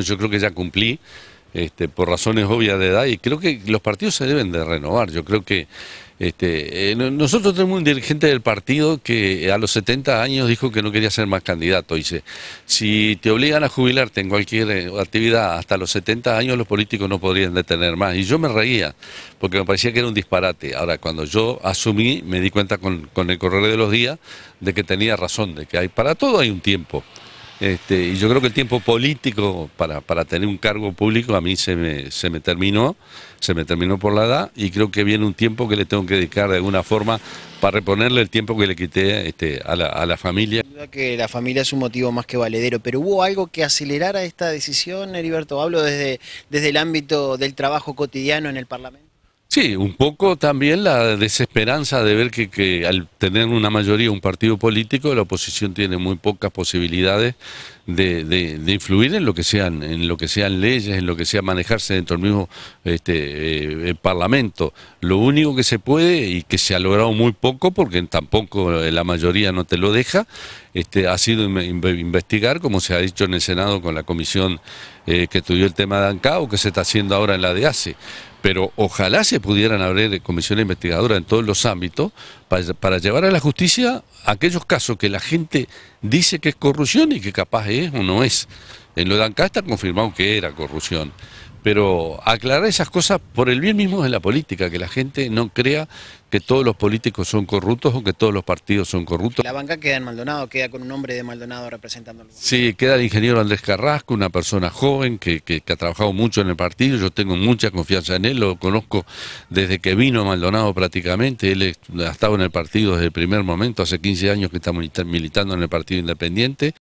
Pues yo creo que ya cumplí, este, por razones obvias de edad, y creo que los partidos se deben de renovar. Yo creo que este, eh, nosotros tenemos un dirigente del partido que a los 70 años dijo que no quería ser más candidato. Dice, si te obligan a jubilarte en cualquier eh, actividad hasta los 70 años, los políticos no podrían detener más. Y yo me reía, porque me parecía que era un disparate. Ahora, cuando yo asumí, me di cuenta con, el correr de los días de que tenía razón, de que hay para todo hay un tiempo. Este, y yo creo que el tiempo político para, tener un cargo público a mí se me, se me terminó, se me terminó por la edad y creo que viene un tiempo que le tengo que dedicar de alguna forma para reponerle el tiempo que le quité este, a, la, a la familia. que la familia es un motivo más que valedero, pero ¿hubo algo que acelerara esta decisión, Heriberto? Hablo desde, desde el ámbito del trabajo cotidiano en el Parlamento. Sí, un poco también la desesperanza de ver que, que, al tener una mayoría, un partido político, la oposición tiene muy pocas posibilidades de, influir en lo que sean, en lo que sean leyes, en lo que sea manejarse dentro del mismo este, eh, eh, parlamento. Lo único que se puede y que se ha logrado muy poco, porque tampoco la mayoría no te lo deja, este, ha sido investigar, como se ha dicho en el Senado con la comisión eh, que estudió el tema de ANCAO, que se está haciendo ahora en la de ACE pero ojalá se pudieran abrir comisiones investigadoras en todos los ámbitos para, llevar a la justicia aquellos casos que la gente dice que es corrupción y que capaz es o no es. En lo de Ancá está confirmado que era corrupción, pero aclarar esas cosas por el bien mismo de la política, que la gente no crea que todos los políticos son corruptos o que todos los partidos son corruptos. La banca queda en Maldonado, queda con un hombre de Maldonado representándolo. Sí, queda el ingeniero Andrés Carrasco, una persona joven que, que, que, ha trabajado mucho en el partido, yo tengo mucha confianza en él, lo conozco desde que vino a Maldonado prácticamente, él ha estado en el partido desde el primer momento, hace 15 años que estamos militando en el Partido Independiente.